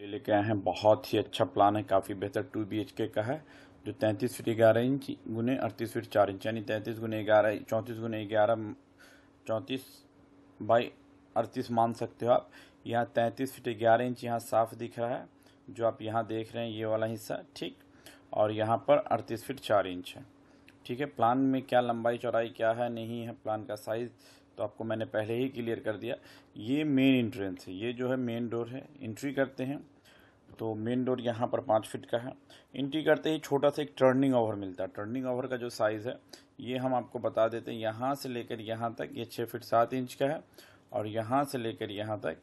ले लेके आए हैं बहुत ही अच्छा प्लान है काफ़ी बेहतर टू बी एच के का है जो तैंतीस फीट ग्यारह इंच गुने अड़तीस फीट चार इंच यानी तैंतीस गुने ग्यारह चौंतीस गुने ग्यारह चौंतीस बाई अड़तीस मान सकते हो आप यहाँ तैंतीस फीट ग्यारह इंच यहाँ साफ दिख रहा है जो आप यहाँ देख रहे हैं ये वाला हिस्सा ठीक और यहाँ पर अड़तीस फीट चार इंच है ठीक है प्लान में क्या लंबाई चौड़ाई क्या है नहीं है प्लान का साइज़ तो आपको मैंने पहले ही क्लियर कर दिया ये मेन इंट्रेंस है ये जो है मेन डोर है इंट्री करते हैं तो मेन डोर यहाँ पर पाँच फिट का है एंट्री करते ही छोटा सा एक टर्निंग ओवर मिलता है टर्निंग ओवर का जो साइज़ है ये हम आपको बता देते हैं यहाँ से लेकर यहाँ तक ये छः फिट सात इंच का है और यहाँ से लेकर यहाँ तक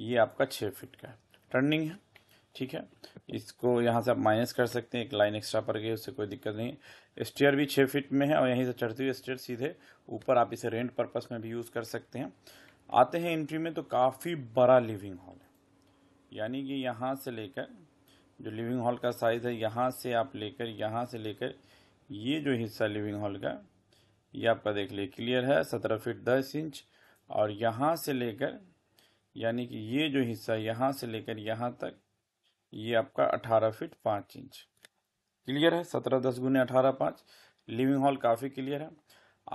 ये आपका छः फिट का है टर्निंग है ठीक है इसको यहाँ से आप माइनस कर सकते हैं एक लाइन एक्स्ट्रा पड़ गई उससे कोई दिक्कत नहीं है स्टेयर भी छः फीट में है और यहीं से चढ़ते हुए स्टेयर सीधे ऊपर आप इसे रेंट पर्पस में भी यूज़ कर सकते हैं आते हैं एंट्री में तो काफ़ी बड़ा लिविंग हॉल है यानी कि यहाँ से लेकर जो लिविंग हॉल का साइज़ है यहाँ से आप लेकर यहाँ से लेकर ये जो हिस्सा लिविंग हॉल का ये आपका देख लिए क्लियर है सत्रह फीट दस इंच और यहाँ से लेकर यानी कि ये जो हिस्सा यहाँ से लेकर यहाँ तक ये आपका अठारह फीट पाँच इंच क्लियर है सत्रह दस गुने अठारह पाँच लिविंग हॉल काफ़ी क्लियर है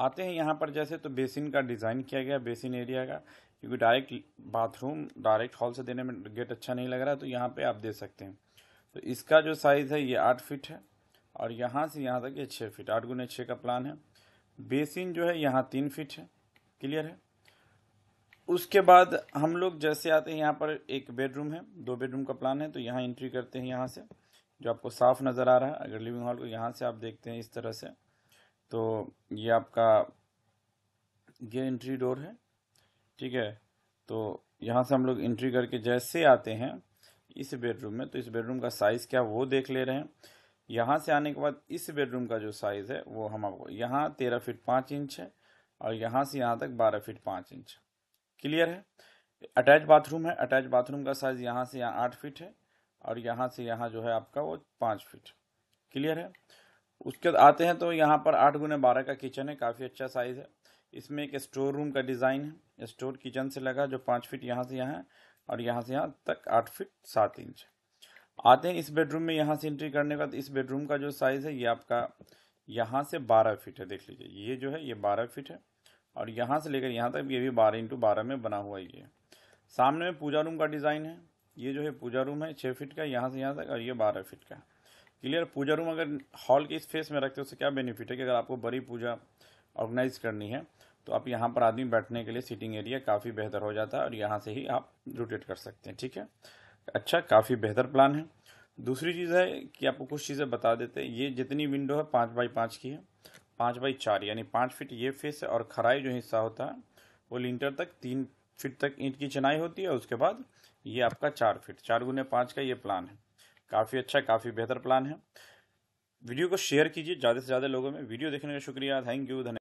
आते हैं यहाँ पर जैसे तो बेसिन का डिज़ाइन किया गया बेसिन एरिया का क्योंकि डायरेक्ट बाथरूम डायरेक्ट हॉल से देने में गेट अच्छा नहीं लग रहा तो यहाँ पे आप दे सकते हैं तो इसका जो साइज़ है ये आठ फिट है और यहाँ से यहाँ तक ये छः फिट आठ गुने छः का प्लान है बेसिन जो है यहाँ तीन फिट है क्लियर है उसके बाद हम लोग जैसे आते हैं यहाँ पर एक बेडरूम है दो बेडरूम का प्लान है तो यहाँ एंट्री करते हैं यहाँ से जो आपको साफ नज़र आ रहा है अगर लिविंग हॉल को यहाँ से आप देखते हैं इस तरह से तो ये आपका ये एंट्री डोर है ठीक है तो यहाँ से हम लोग एंट्री करके जैसे आते हैं इस बेडरूम में तो इस बेडरूम का साइज़ क्या वो देख ले रहे हैं यहाँ से आने के बाद इस बेडरूम का जो साइज़ है वो हम आपको यहाँ तेरह फिट पाँच इंच है और यहाँ से यहाँ तक बारह फिट पाँच इंच है क्लियर है अटैच बाथरूम है अटैच बाथरूम का साइज यहाँ से यहाँ आठ फीट है और यहाँ से यहाँ जो है आपका वो पाँच फीट क्लियर है उसके बाद आते हैं तो यहाँ पर आठ गुना बारह का किचन है काफ़ी अच्छा साइज़ है इसमें एक स्टोर रूम का डिज़ाइन है स्टोर किचन से लगा जो पाँच फीट यहाँ से यहाँ है और यहाँ से यहाँ तक आठ फीट सात इंच आते हैं इस बेडरूम में यहाँ से एंट्री करने के बाद इस बेडरूम का जो साइज़ है ये आपका यहाँ से बारह फीट है देख लीजिए ये जो है ये बारह फीट है और यहाँ से लेकर यहाँ तक ये भी बारह इंटू बारह में बना हुआ ये सामने में पूजा रूम का डिज़ाइन है ये जो है पूजा रूम है छः फिट का यहाँ से यहाँ तक और ये बारह फिट का क्लियर पूजा रूम अगर हॉल के इस फेस में रखते हो उससे क्या बेनिफिट है कि अगर आपको बड़ी पूजा ऑर्गेनाइज करनी है तो आप यहाँ पर आदमी बैठने के लिए सीटिंग एरिया काफ़ी बेहतर हो जाता है और यहाँ से ही आप रोटेट कर सकते हैं ठीक है अच्छा काफ़ी बेहतर प्लान है दूसरी चीज़ है कि आपको कुछ चीज़ें बता देते हैं ये जितनी विंडो है पाँच बाई पाँच की है पाँच बाई चार यानी पाँच फीट ये फेस है और खराई जो हिस्सा होता है वो लिंटर तक तीन फीट तक ईंट की चिनाई होती है उसके बाद ये आपका चार फीट चार गुने पाँच का ये प्लान है काफ़ी अच्छा काफ़ी बेहतर प्लान है वीडियो को शेयर कीजिए ज़्यादा से ज़्यादा लोगों में वीडियो देखने का शुक्रिया थैंक यू धन्यवाद